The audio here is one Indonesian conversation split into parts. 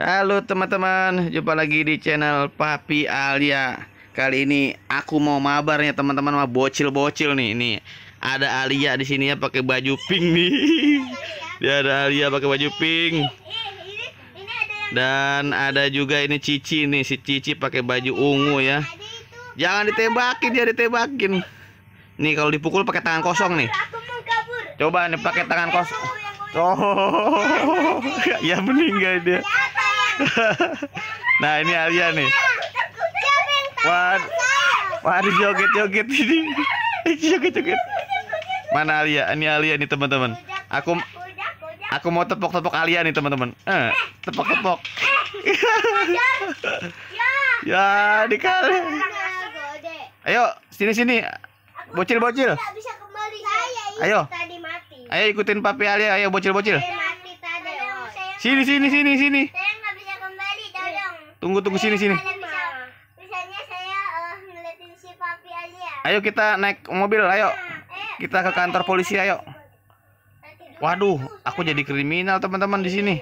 Halo teman-teman, jumpa lagi di channel Papi Alia. Kali ini aku mau mabar ya teman-teman mau bocil-bocil nih. ini ada Alia di sini ya pakai baju pink nih. Dia ada Alia pakai baju pink. Dan ada juga ini Cici nih, si Cici pakai baju ungu ya. Jangan ditembakin, dia ditembakin. Nih kalau dipukul pakai tangan kosong nih. Coba nih pakai tangan kosong. Oh, ya meninggal dia. nah ini Alia nih Wah, wah ada joget-joget ini joget-joget mana Alia ini Alia nih teman-teman aku aku mau tepok-tepok Alia nih teman-teman eh tepok-tepok ya dikali ayo sini sini bocil bocil ayo ayo ikutin papi Alia ayo bocil bocil sini sini sini sini Tunggu tunggu sini sini. Eh, ya. Ayo kita naik mobil, ayo. Nah, eh, kita ke kantor polisi, ayo. Waduh, aku jadi kriminal teman-teman di sini.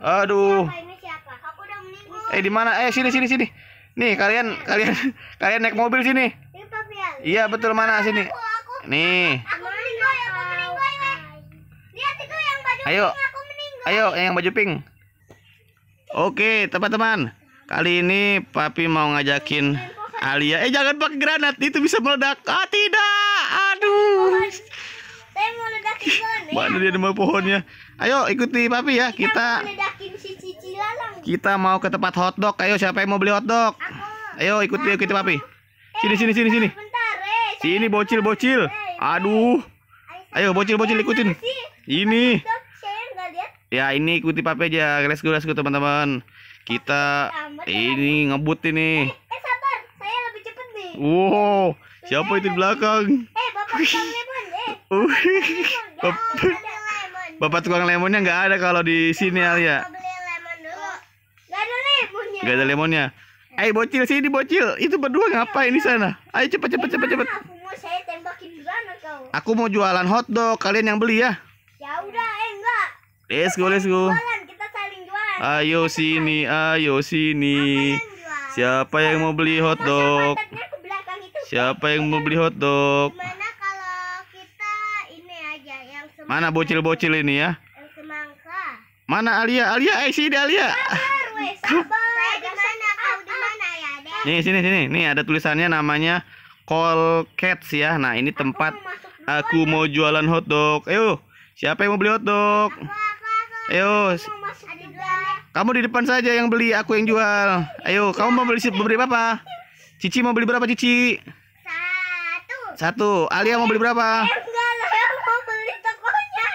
Ya, Aduh. Eh di mana? Eh sini sini sini. Nih kalian nah. kalian kalian naik mobil sini. Ya? Iya betul mana sini. Nih. Ayo. Ayo yang baju pink. Oke teman-teman Kali ini papi mau ngajakin Alia Eh jangan pakai granat Itu bisa meledak Ah tidak Aduh oh, Saya ya. Mana dia nemu pohonnya Ayo ikuti papi ya Kita Kita mau ke tempat hotdog Ayo siapa yang mau beli hotdog Ayo ikuti ikuti papi eh, Sini sini sini sini eh. Sini bocil bocil eh, Aduh Ayo bocil bocil ikutin Ini Ya ini ikuti pape aja. Let's go, let's go teman-teman. Kita ini ngebut ini. Eh, eh, wow, siapa itu di belakang? Eh, bapak tukang eh. bapak, tukang lemon. Ya, lemonnya nggak ada kalau di sini Alia. nggak ada lemonnya. nggak ada lemonnya. Eh bocil sini bocil, itu berdua iya, ngapain di iya. sana? Ayo cepet cepet cepet cepet. Aku mau Aku mau jualan hotdog, kalian yang beli ya. Let's go, let's go. Ayo sini, ayo sini. Siapa yang mau beli hotdog? Siapa yang mau beli hotdog? Mana bocil-bocil ini ya? Mana Alia? Alia, eh sini Alia. Ya, Nih, sini sini. Nih ada tulisannya namanya Call Cats ya. Nah, ini tempat aku mau, jualan hotdog. Ayo, siapa yang mau beli hotdog? Aku Ayo. Kamu di depan saja yang beli, aku yang jual. Ayo, kamu mau beli beli berapa? Cici mau beli berapa, Cici? Satu. Satu. Alia mau beli berapa?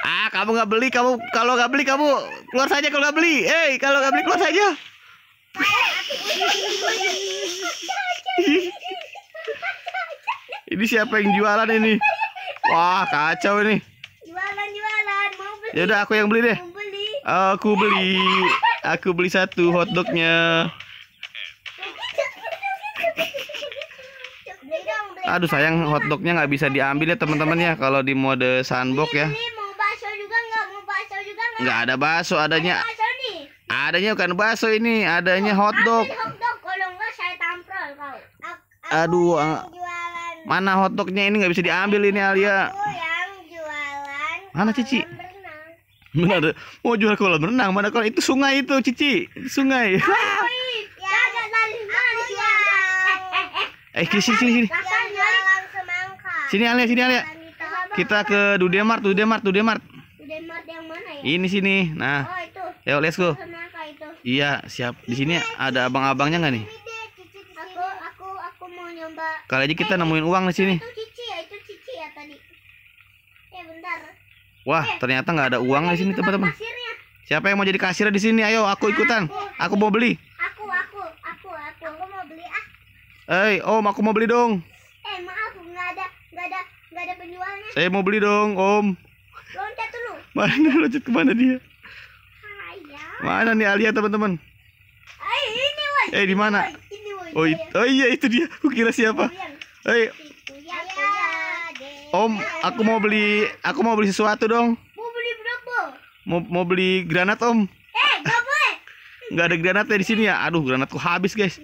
Eh, ah, kamu nggak beli, kamu kalau nggak beli kamu keluar saja kalau nggak beli. Eh, kalau nggak beli keluar saja. ini siapa yang jualan ini? Wah, kacau ini. Jualan, jualan. Mau beli. Ya udah aku yang beli deh. Aku beli, aku beli satu hotdognya. Aduh sayang hotdognya nggak bisa diambil ya teman-teman ya kalau di mode sandbox ya. Nggak ada bakso adanya. Adanya bukan bakso ini, adanya hotdog. Aduh, ah. mana hotdognya ini nggak bisa diambil ini Alia. Mana Cici? Eh, Benar. Mau jual kolam renang mana kalau itu sungai itu, Cici. Sungai. eh, sini sini sini. Sini Alia, sini Alia. Kita ke Dudemart, Dudemart, Dudemart. Dudemart yang mana ya? Ini sini. Nah. Oh, itu. Ayo, let's go. Iya, siap. Di sini ada abang-abangnya nggak nih? Aku aku aku mau nyoba. Kali aja kita eh, nemuin eh, uang di sini. Wah, eh, ternyata nggak ada uang di sini teman-teman. Siapa yang mau jadi kasir di sini? Ayo, aku ikutan. Aku mau beli. Aku, aku, aku, aku, aku mau beli ah. Eh, hey, Om, aku mau beli dong. Eh, maaf, nggak ada, nggak ada, nggak ada penjualnya. Saya mau beli dong, Om. Loncat dulu. Mana loncat kemana dia? Ayah. Iya. Mana nih Alia teman-teman? Eh, ini, Eh, di mana? Oh, oh iya itu dia. Kukira kira siapa? Eh, hey. Om, aku mau beli aku mau beli sesuatu dong. Mau beli berapa? Mau mau beli granat, Om. Eh, nggak boleh. Enggak ada granatnya di sini ya. Aduh, granatku habis, guys.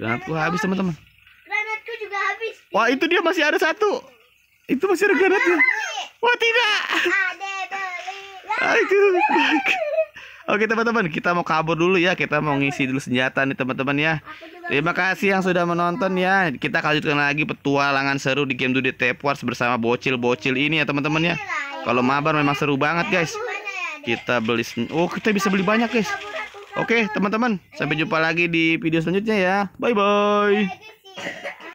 Granatku habis, teman-teman. Granatku juga habis. Wah, itu dia masih ada satu. Itu masih ada granatnya. Wah, tidak. Ada beli. Aduh. Oke teman-teman, kita mau kabur dulu ya. Kita mau ngisi dulu senjata nih teman-teman ya. Terima kasih yang sudah menonton ya. Kita lanjutkan lagi petualangan seru di game Dude Tap Wars bersama bocil-bocil ini ya teman-teman ya. Kalau mabar memang seru banget guys. Ya, kita beli Oh, kita bisa beli banyak guys. Oke, teman-teman, sampai jumpa lagi di video selanjutnya ya. Bye bye.